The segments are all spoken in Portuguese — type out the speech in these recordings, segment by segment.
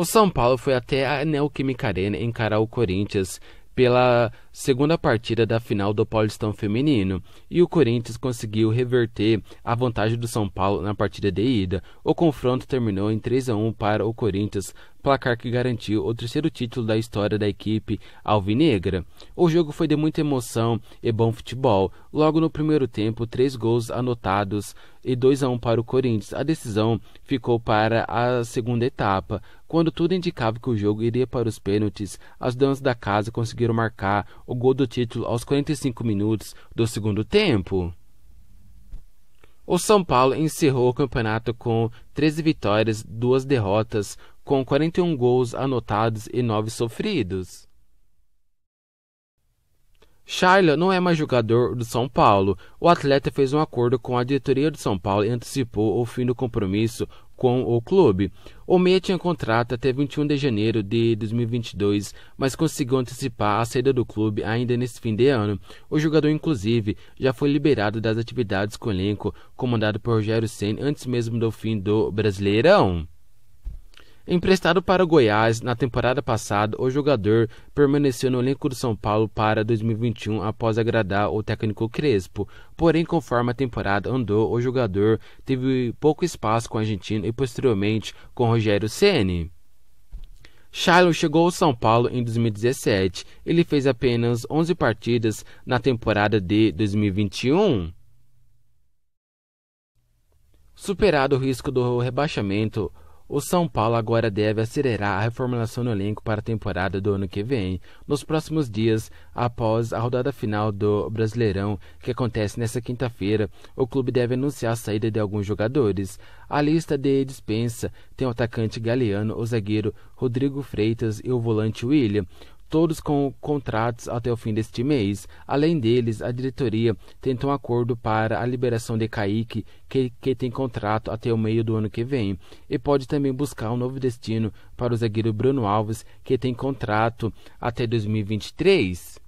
O São Paulo foi até a Neoquímica Arena encarar o Corinthians pela segunda partida da final do Paulistão Feminino e o Corinthians conseguiu reverter a vantagem do São Paulo na partida de ida. O confronto terminou em 3 a 1 para o Corinthians, placar que garantiu o terceiro título da história da equipe alvinegra. O jogo foi de muita emoção e bom futebol. Logo no primeiro tempo, três gols anotados e 2 a 1 para o Corinthians. A decisão ficou para a segunda etapa, quando tudo indicava que o jogo iria para os pênaltis. As donas da casa conseguiram marcar o gol do título aos 45 minutos do segundo tempo. O São Paulo encerrou o campeonato com 13 vitórias, duas derrotas, com 41 gols anotados e 9 sofridos. Shaila não é mais jogador do São Paulo. O atleta fez um acordo com a diretoria do São Paulo e antecipou o fim do compromisso com o clube. O meia tinha contrato até 21 de janeiro de 2022, mas conseguiu antecipar a saída do clube ainda nesse fim de ano. O jogador, inclusive, já foi liberado das atividades com o elenco comandado por Rogério Senna antes mesmo do fim do Brasileirão. Emprestado para o Goiás na temporada passada, o jogador permaneceu no elenco do São Paulo para 2021 após agradar o técnico Crespo. Porém, conforme a temporada andou, o jogador teve pouco espaço com o argentino e posteriormente com Rogério Ceni. Shiloh chegou ao São Paulo em 2017. Ele fez apenas 11 partidas na temporada de 2021. Superado o risco do rebaixamento, o São Paulo agora deve acelerar a reformulação no elenco para a temporada do ano que vem, nos próximos dias, após a rodada final do Brasileirão, que acontece nesta quinta-feira. O clube deve anunciar a saída de alguns jogadores. A lista de dispensa tem o atacante Galeano, o zagueiro Rodrigo Freitas e o volante William todos com contratos até o fim deste mês. Além deles, a diretoria tenta um acordo para a liberação de Kaique, que, que tem contrato até o meio do ano que vem, e pode também buscar um novo destino para o zagueiro Bruno Alves, que tem contrato até 2023.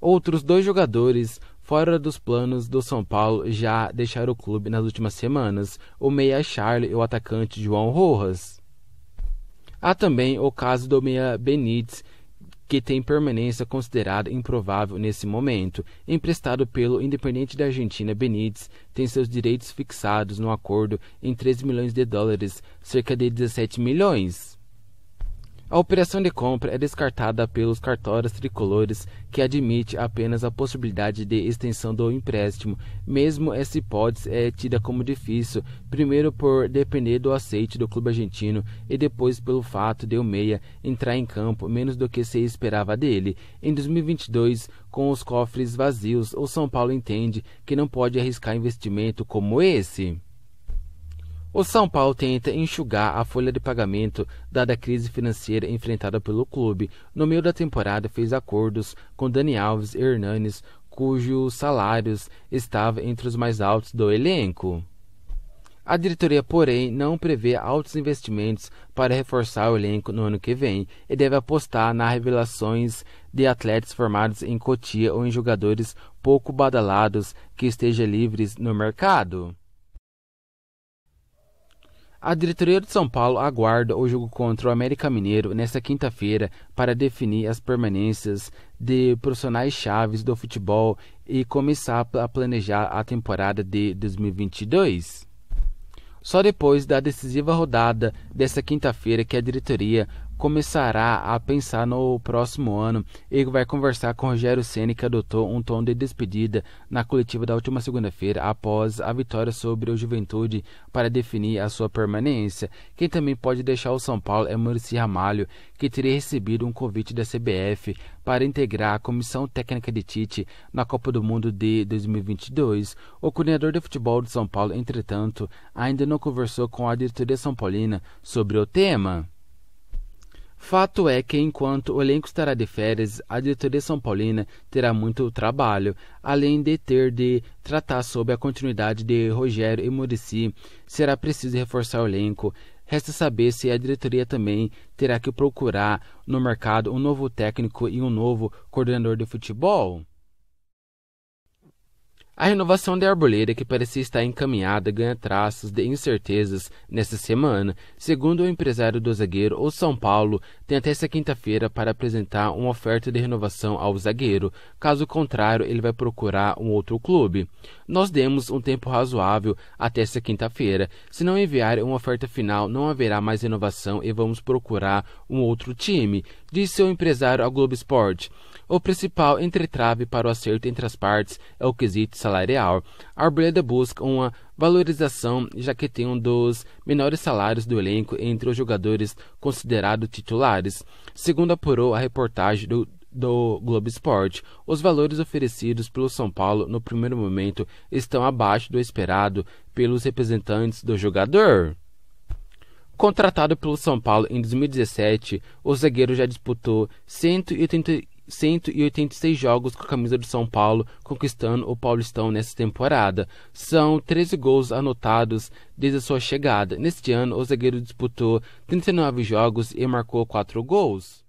Outros dois jogadores fora dos planos do São Paulo já deixaram o clube nas últimas semanas, o meia Charlie e o atacante João Rojas. Há também o caso do meia Benítez, que tem permanência considerada improvável nesse momento, emprestado pelo independente da Argentina Benítez, tem seus direitos fixados no acordo em 13 milhões de dólares, cerca de 17 milhões. A operação de compra é descartada pelos cartórios tricolores, que admite apenas a possibilidade de extensão do empréstimo. Mesmo essa hipótese é tida como difícil, primeiro por depender do aceite do clube argentino e depois pelo fato de o meia entrar em campo menos do que se esperava dele. Em 2022, com os cofres vazios, o São Paulo entende que não pode arriscar investimento como esse. O São Paulo tenta enxugar a folha de pagamento dada a crise financeira enfrentada pelo clube. No meio da temporada, fez acordos com Dani Alves e Hernanes, cujos salários estavam entre os mais altos do elenco. A diretoria, porém, não prevê altos investimentos para reforçar o elenco no ano que vem e deve apostar nas revelações de atletas formados em Cotia ou em jogadores pouco badalados que estejam livres no mercado. A diretoria de São Paulo aguarda o jogo contra o América Mineiro nesta quinta-feira para definir as permanências de profissionais chaves do futebol e começar a planejar a temporada de 2022. Só depois da decisiva rodada desta quinta-feira que a diretoria começará a pensar no próximo ano e vai conversar com Rogério Ceni que adotou um tom de despedida na coletiva da última segunda-feira após a vitória sobre o Juventude para definir a sua permanência. Quem também pode deixar o São Paulo é Muricy Ramalho, que teria recebido um convite da CBF para integrar a comissão técnica de Tite na Copa do Mundo de 2022. O coordenador de futebol de São Paulo, entretanto, ainda não conversou com a diretoria são paulina sobre o tema. Fato é que, enquanto o elenco estará de férias, a diretoria São Paulina terá muito trabalho, além de ter de tratar sobre a continuidade de Rogério e Murici. Será preciso reforçar o elenco. Resta saber se a diretoria também terá que procurar no mercado um novo técnico e um novo coordenador de futebol. A renovação da Arboleda, que parecia estar encaminhada, ganha traços de incertezas nesta semana. Segundo o empresário do zagueiro, o São Paulo tem até esta quinta-feira para apresentar uma oferta de renovação ao zagueiro. Caso contrário, ele vai procurar um outro clube. Nós demos um tempo razoável até esta quinta-feira. Se não enviar uma oferta final, não haverá mais renovação e vamos procurar um outro time, disse o empresário ao Globo Esporte. O principal entretrave para o acerto entre as partes é o quesito salarial salarial, a Arboleda busca uma valorização já que tem um dos menores salários do elenco entre os jogadores considerados titulares. Segundo apurou a reportagem do do Globo Esporte. Os valores oferecidos pelo São Paulo no primeiro momento estão abaixo do esperado pelos representantes do jogador. Contratado pelo São Paulo em 2017, o zagueiro já disputou 180 186 jogos com a camisa do São Paulo, conquistando o Paulistão nessa temporada. São 13 gols anotados desde a sua chegada. Neste ano, o zagueiro disputou 39 jogos e marcou 4 gols.